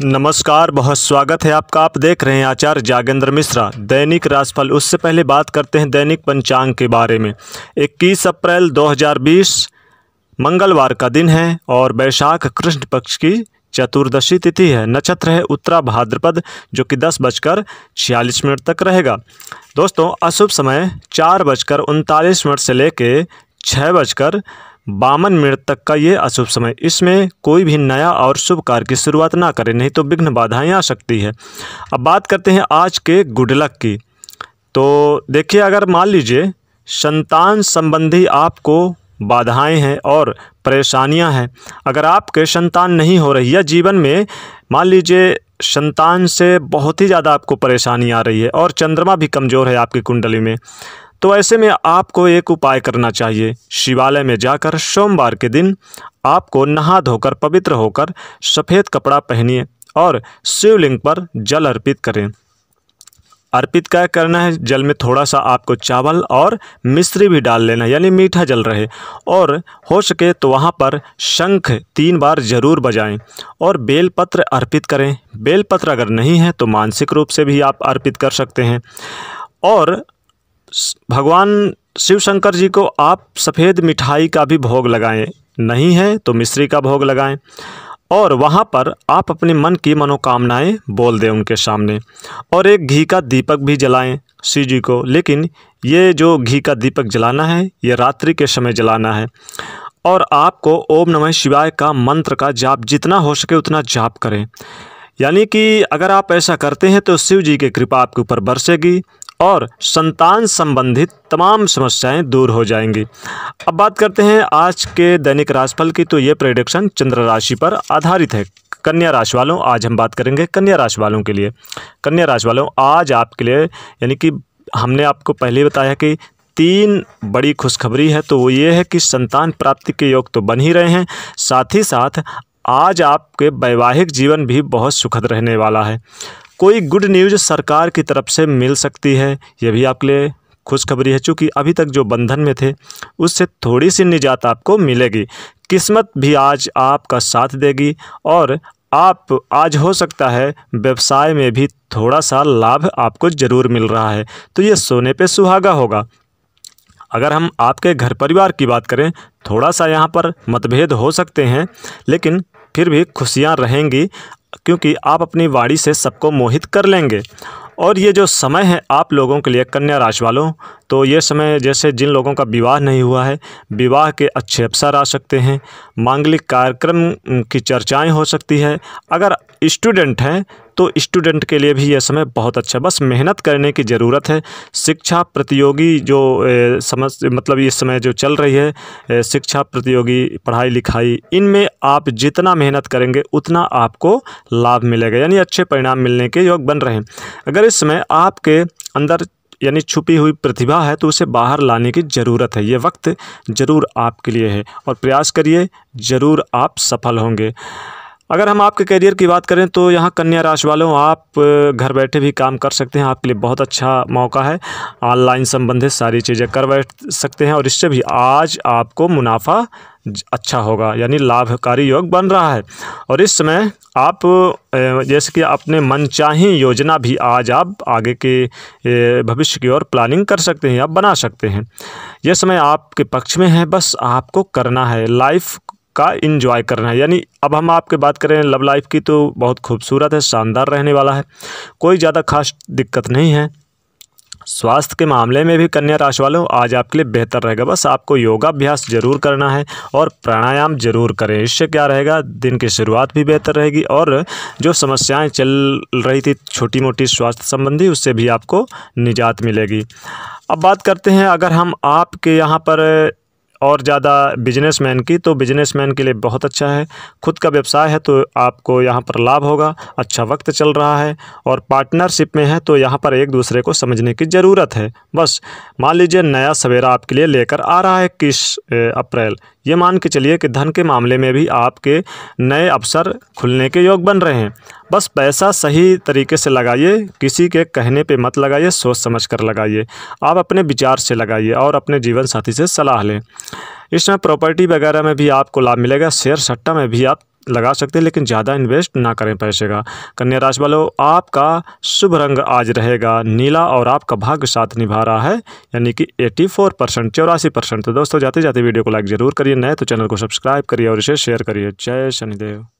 नमस्कार बहुत स्वागत है आपका आप देख रहे हैं आचार्य जागेंद्र मिश्रा दैनिक राशिफल उससे पहले बात करते हैं दैनिक पंचांग के बारे में 21 अप्रैल 2020 मंगलवार का दिन है और वैशाख कृष्ण पक्ष की चतुर्दशी तिथि है नक्षत्र है उत्तरा भाद्रपद जो कि दस बजकर छियालीस मिनट तक रहेगा दोस्तों अशुभ समय चार बजकर उनतालीस मिनट से लेके छः बजकर बामन मिनट तक का ये अशुभ समय इसमें कोई भी नया और शुभ कार्य की शुरुआत ना करें नहीं तो विघ्न बाधाएं आ सकती है अब बात करते हैं आज के गुड लक की तो देखिए अगर मान लीजिए संतान संबंधी आपको बाधाएं हैं और परेशानियां हैं अगर आपके संतान नहीं हो रही या जीवन में मान लीजिए संतान से बहुत ही ज़्यादा आपको परेशानी आ रही है और चंद्रमा भी कमज़ोर है आपकी कुंडली में तो ऐसे में आपको एक उपाय करना चाहिए शिवालय में जाकर सोमवार के दिन आपको नहा धोकर पवित्र होकर सफ़ेद कपड़ा पहनिए और शिवलिंग पर जल अर्पित करें अर्पित क्या करना है जल में थोड़ा सा आपको चावल और मिश्री भी डाल लेना यानी मीठा जल रहे और हो सके तो वहाँ पर शंख तीन बार जरूर बजाएं और बेलपत्र अर्पित करें बेलपत्र अगर नहीं है तो मानसिक रूप से भी आप अर्पित कर सकते हैं और भगवान शिव शंकर जी को आप सफ़ेद मिठाई का भी भोग लगाएं नहीं है तो मिश्री का भोग लगाएं और वहाँ पर आप अपने मन की मनोकामनाएं बोल दें उनके सामने और एक घी का दीपक भी जलाएं शिव जी को लेकिन ये जो घी का दीपक जलाना है ये रात्रि के समय जलाना है और आपको ओम नमः शिवाय का मंत्र का जाप जितना हो सके उतना जाप करें यानी कि अगर आप ऐसा करते हैं तो शिव जी की कृपा आपके ऊपर बरसेगी और संतान संबंधित तमाम समस्याएं दूर हो जाएंगी अब बात करते हैं आज के दैनिक राशिफल की तो ये प्रेडिक्शन चंद्र राशि पर आधारित है कन्या राशि वालों आज हम बात करेंगे कन्या राशि वालों के लिए कन्या राशि वालों आज आपके लिए यानी कि हमने आपको पहले बताया कि तीन बड़ी खुशखबरी है तो वो ये है कि संतान प्राप्ति के योग तो बन ही रहे हैं साथ ही साथ आज आपके वैवाहिक जीवन भी बहुत सुखद रहने वाला है कोई गुड न्यूज़ सरकार की तरफ से मिल सकती है यह भी आपके लिए खुशखबरी है चूँकि अभी तक जो बंधन में थे उससे थोड़ी सी निजात आपको मिलेगी किस्मत भी आज आपका साथ देगी और आप आज हो सकता है व्यवसाय में भी थोड़ा सा लाभ आपको ज़रूर मिल रहा है तो ये सोने पे सुहागा होगा अगर हम आपके घर परिवार की बात करें थोड़ा सा यहाँ पर मतभेद हो सकते हैं लेकिन फिर भी खुशियाँ रहेंगी क्योंकि आप अपनी वाणी से सबको मोहित कर लेंगे और ये जो समय है आप लोगों के लिए कन्या राशि वालों तो ये समय जैसे जिन लोगों का विवाह नहीं हुआ है विवाह के अच्छे अवसर आ सकते हैं मांगलिक कार्यक्रम की चर्चाएं हो सकती है अगर स्टूडेंट हैं तो स्टूडेंट के लिए भी यह समय बहुत अच्छा बस मेहनत करने की ज़रूरत है शिक्षा प्रतियोगी जो समझ मतलब इस समय जो चल रही है शिक्षा प्रतियोगी पढ़ाई लिखाई इनमें आप जितना मेहनत करेंगे उतना आपको लाभ मिलेगा यानी अच्छे परिणाम मिलने के योग बन रहे हैं अगर इस समय आपके अंदर यानी छुपी हुई प्रतिभा है तो उसे बाहर लाने की ज़रूरत है ये वक्त ज़रूर आपके लिए है और प्रयास करिए ज़रूर आप सफल होंगे अगर हम आपके करियर की बात करें तो यहाँ कन्या राशि वालों आप घर बैठे भी काम कर सकते हैं आपके लिए बहुत अच्छा मौका है ऑनलाइन संबंधित सारी चीज़ें कर बैठ सकते हैं और इससे भी आज आपको मुनाफा अच्छा होगा यानी लाभकारी योग बन रहा है और इस समय आप जैसे कि अपने मनचाही योजना भी आज आप आगे के भविष्य की ओर प्लानिंग कर सकते हैं आप बना सकते हैं यह समय आपके पक्ष में है बस आपको करना है लाइफ का इन्जॉय करना है यानी अब हम आपके बात करें लव लाइफ की तो बहुत खूबसूरत है शानदार रहने वाला है कोई ज़्यादा खास दिक्कत नहीं है स्वास्थ्य के मामले में भी कन्या राशि वालों आज आपके लिए बेहतर रहेगा बस आपको योगाभ्यास जरूर करना है और प्राणायाम जरूर करें इससे क्या रहेगा दिन की शुरुआत भी बेहतर रहेगी और जो समस्याएं चल रही थी छोटी मोटी स्वास्थ्य संबंधी उससे भी आपको निजात मिलेगी अब बात करते हैं अगर हम आपके यहाँ पर और ज़्यादा बिजनेसमैन की तो बिजनेसमैन के लिए बहुत अच्छा है खुद का व्यवसाय है तो आपको यहाँ पर लाभ होगा अच्छा वक्त चल रहा है और पार्टनरशिप में है तो यहाँ पर एक दूसरे को समझने की ज़रूरत है बस मान लीजिए नया सवेरा आपके लिए लेकर आ रहा है इक्कीस अप्रैल ये मान के चलिए कि धन के मामले में भी आपके नए अवसर खुलने के योग बन रहे हैं बस पैसा सही तरीके से लगाइए किसी के कहने पे मत लगाइए सोच समझ कर लगाइए आप अपने विचार से लगाइए और अपने जीवन साथी से सलाह लें इसमें प्रॉपर्टी वगैरह में भी आपको लाभ मिलेगा शेयर सट्टा में भी आप लगा सकते हैं लेकिन ज़्यादा इन्वेस्ट ना करें पैसे का कन्या राशि वालों आपका शुभ रंग आज रहेगा नीला और आपका भाग्य साथ निभा रहा है यानी कि एटी फोर परसेंट चौरासी परसेंट तो दोस्तों जाते जाते वीडियो को लाइक ज़रूर करिए नए तो चैनल को सब्सक्राइब करिए और इसे शेयर करिए जय शनिदेव